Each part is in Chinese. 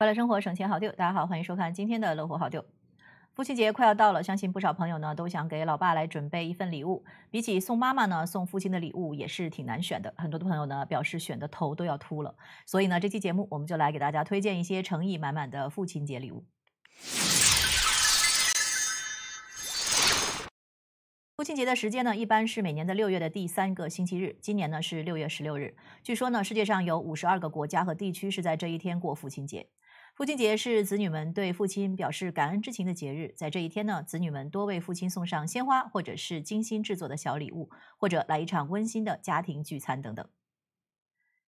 快乐生活，省钱好丢。大家好，欢迎收看今天的《乐活好丢》。父亲节快要到了，相信不少朋友呢都想给老爸来准备一份礼物。比起送妈妈呢，送父亲的礼物也是挺难选的。很多的朋友呢表示选的头都要秃了。所以呢，这期节目我们就来给大家推荐一些诚意满满的父亲节礼物。父亲节的时间呢，一般是每年的六月的第三个星期日。今年呢是六月十六日。据说呢，世界上有五十二个国家和地区是在这一天过父亲节。父亲节是子女们对父亲表示感恩之情的节日，在这一天呢，子女们多为父亲送上鲜花，或者是精心制作的小礼物，或者来一场温馨的家庭聚餐等等。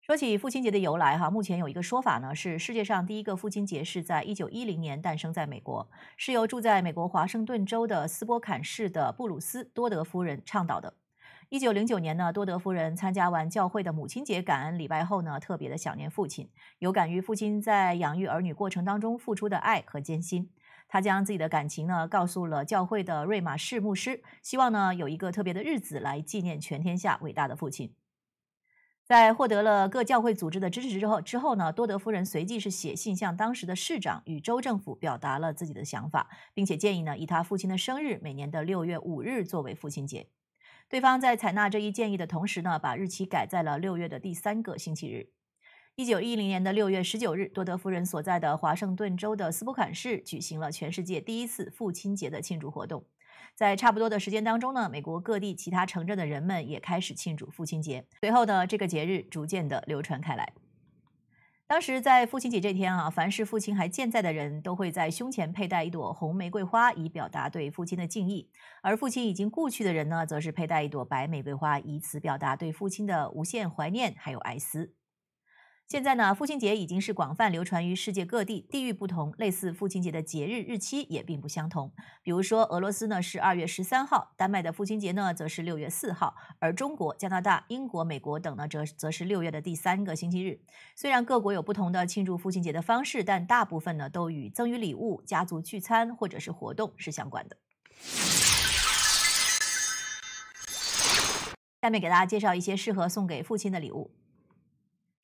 说起父亲节的由来哈，目前有一个说法呢，是世界上第一个父亲节是在一九一零年诞生在美国，是由住在美国华盛顿州的斯波坎市的布鲁斯多德夫人倡导的。一九零九年呢，多德夫人参加完教会的母亲节感恩礼拜后呢，特别的想念父亲，有感于父亲在养育儿女过程当中付出的爱和艰辛，他将自己的感情呢告诉了教会的瑞玛士牧师，希望呢有一个特别的日子来纪念全天下伟大的父亲。在获得了各教会组织的支持之后，之后呢，多德夫人随即是写信向当时的市长与州政府表达了自己的想法，并且建议呢以他父亲的生日每年的六月五日作为父亲节。对方在采纳这一建议的同时呢，把日期改在了六月的第三个星期日。一九一零年的六月十九日，多德夫人所在的华盛顿州的斯普坎市举行了全世界第一次父亲节的庆祝活动。在差不多的时间当中呢，美国各地其他城镇的人们也开始庆祝父亲节。随后呢，这个节日逐渐的流传开来。当时在父亲节这天啊，凡是父亲还健在的人都会在胸前佩戴一朵红玫瑰花，以表达对父亲的敬意；而父亲已经故去的人呢，则是佩戴一朵白玫瑰花，以此表达对父亲的无限怀念还有哀思。现在呢，父亲节已经是广泛流传于世界各地，地域不同，类似父亲节的节日日期也并不相同。比如说，俄罗斯呢是二月十三号，丹麦的父亲节呢则是六月四号，而中国、加拿大、英国、美国等呢则则是六月的第三个星期日。虽然各国有不同的庆祝父亲节的方式，但大部分呢都与赠与礼物、家族聚餐或者是活动是相关的。下面给大家介绍一些适合送给父亲的礼物。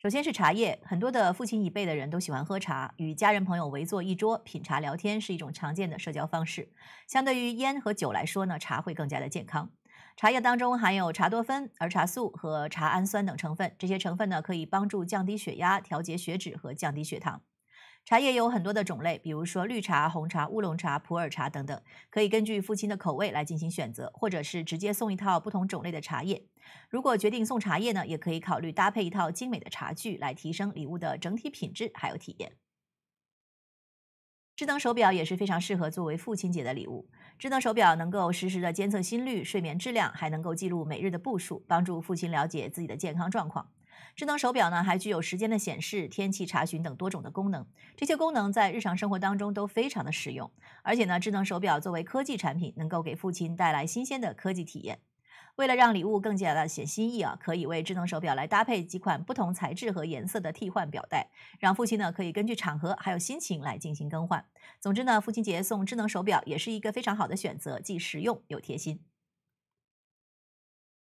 首先是茶叶，很多的父亲一辈的人都喜欢喝茶，与家人朋友围坐一桌品茶聊天是一种常见的社交方式。相对于烟和酒来说呢，茶会更加的健康。茶叶当中含有茶多酚、儿茶素和茶氨酸等成分，这些成分呢可以帮助降低血压、调节血脂和降低血糖。茶叶有很多的种类，比如说绿茶、红茶、乌龙茶、普洱茶等等，可以根据父亲的口味来进行选择，或者是直接送一套不同种类的茶叶。如果决定送茶叶呢，也可以考虑搭配一套精美的茶具，来提升礼物的整体品质还有体验。智能手表也是非常适合作为父亲节的礼物。智能手表能够实时的监测心率、睡眠质量，还能够记录每日的步数，帮助父亲了解自己的健康状况。智能手表呢，还具有时间的显示、天气查询等多种的功能。这些功能在日常生活当中都非常的实用。而且呢，智能手表作为科技产品，能够给父亲带来新鲜的科技体验。为了让礼物更加的显心意啊，可以为智能手表来搭配几款不同材质和颜色的替换表带，让父亲呢可以根据场合还有心情来进行更换。总之呢，父亲节送智能手表也是一个非常好的选择，既实用又贴心。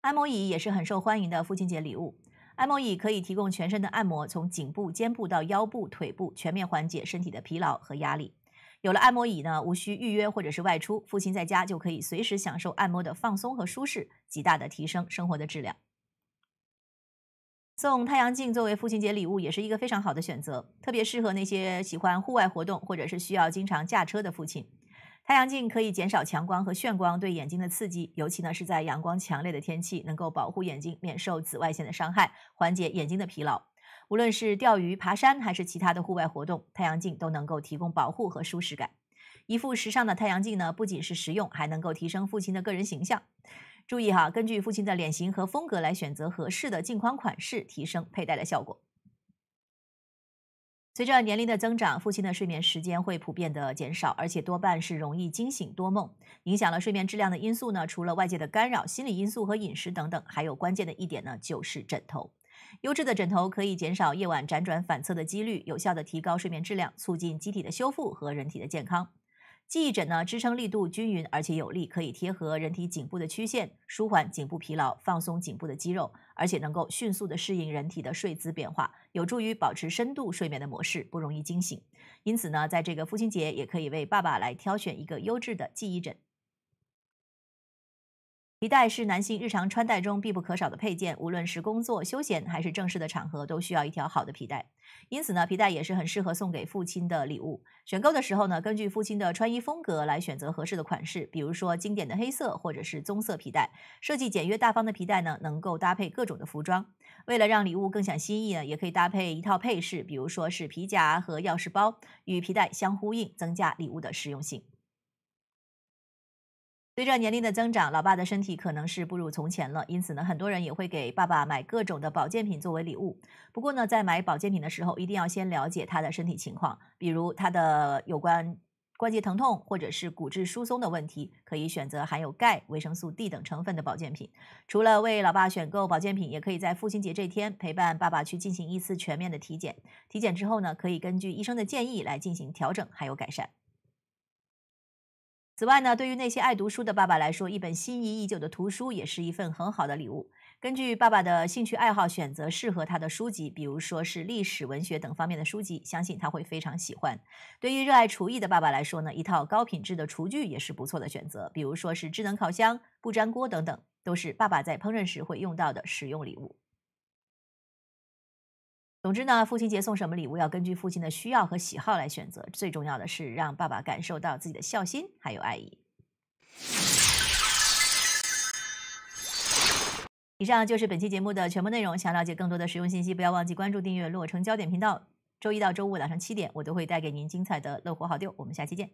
按摩椅也是很受欢迎的父亲节礼物。按摩椅可以提供全身的按摩，从颈部、肩部到腰部、腿部，全面缓解身体的疲劳和压力。有了按摩椅呢，无需预约或者是外出，父亲在家就可以随时享受按摩的放松和舒适，极大的提升生活的质量。送太阳镜作为父亲节礼物也是一个非常好的选择，特别适合那些喜欢户外活动或者是需要经常驾车的父亲。太阳镜可以减少强光和眩光对眼睛的刺激，尤其呢是在阳光强烈的天气，能够保护眼睛免受紫外线的伤害，缓解眼睛的疲劳。无论是钓鱼、爬山还是其他的户外活动，太阳镜都能够提供保护和舒适感。一副时尚的太阳镜呢，不仅是实用，还能够提升父亲的个人形象。注意哈，根据父亲的脸型和风格来选择合适的镜框款式，提升佩戴的效果。随着年龄的增长，父亲的睡眠时间会普遍的减少，而且多半是容易惊醒、多梦，影响了睡眠质量的因素呢。除了外界的干扰、心理因素和饮食等等，还有关键的一点呢，就是枕头。优质的枕头可以减少夜晚辗转反侧的几率，有效的提高睡眠质量，促进机体的修复和人体的健康。记忆枕呢，支撑力度均匀而且有力，可以贴合人体颈部的曲线，舒缓颈部疲劳，放松颈部的肌肉，而且能够迅速的适应人体的睡姿变化，有助于保持深度睡眠的模式，不容易惊醒。因此呢，在这个父亲节，也可以为爸爸来挑选一个优质的记忆枕。皮带是男性日常穿戴中必不可少的配件，无论是工作、休闲还是正式的场合，都需要一条好的皮带。因此呢，皮带也是很适合送给父亲的礼物。选购的时候呢，根据父亲的穿衣风格来选择合适的款式，比如说经典的黑色或者是棕色皮带。设计简约大方的皮带呢，能够搭配各种的服装。为了让礼物更显心意呢，也可以搭配一套配饰，比如说是皮夹和钥匙包，与皮带相呼应，增加礼物的实用性。随着年龄的增长，老爸的身体可能是不如从前了，因此呢，很多人也会给爸爸买各种的保健品作为礼物。不过呢，在买保健品的时候，一定要先了解他的身体情况，比如他的有关关节疼痛或者是骨质疏松的问题，可以选择含有钙、维生素 D 等成分的保健品。除了为老爸选购保健品，也可以在父亲节这天陪伴爸爸去进行一次全面的体检。体检之后呢，可以根据医生的建议来进行调整还有改善。此外呢，对于那些爱读书的爸爸来说，一本心仪已久的图书也是一份很好的礼物。根据爸爸的兴趣爱好选择适合他的书籍，比如说是历史、文学等方面的书籍，相信他会非常喜欢。对于热爱厨艺的爸爸来说呢，一套高品质的厨具也是不错的选择，比如说是智能烤箱、不粘锅等等，都是爸爸在烹饪时会用到的实用礼物。总之呢，父亲节送什么礼物要根据父亲的需要和喜好来选择，最重要的是让爸爸感受到自己的孝心还有爱意。以上就是本期节目的全部内容。想了解更多的实用信息，不要忘记关注订阅《洛城焦点》频道。周一到周五晚上七点，我都会带给您精彩的乐活好丢。我们下期见。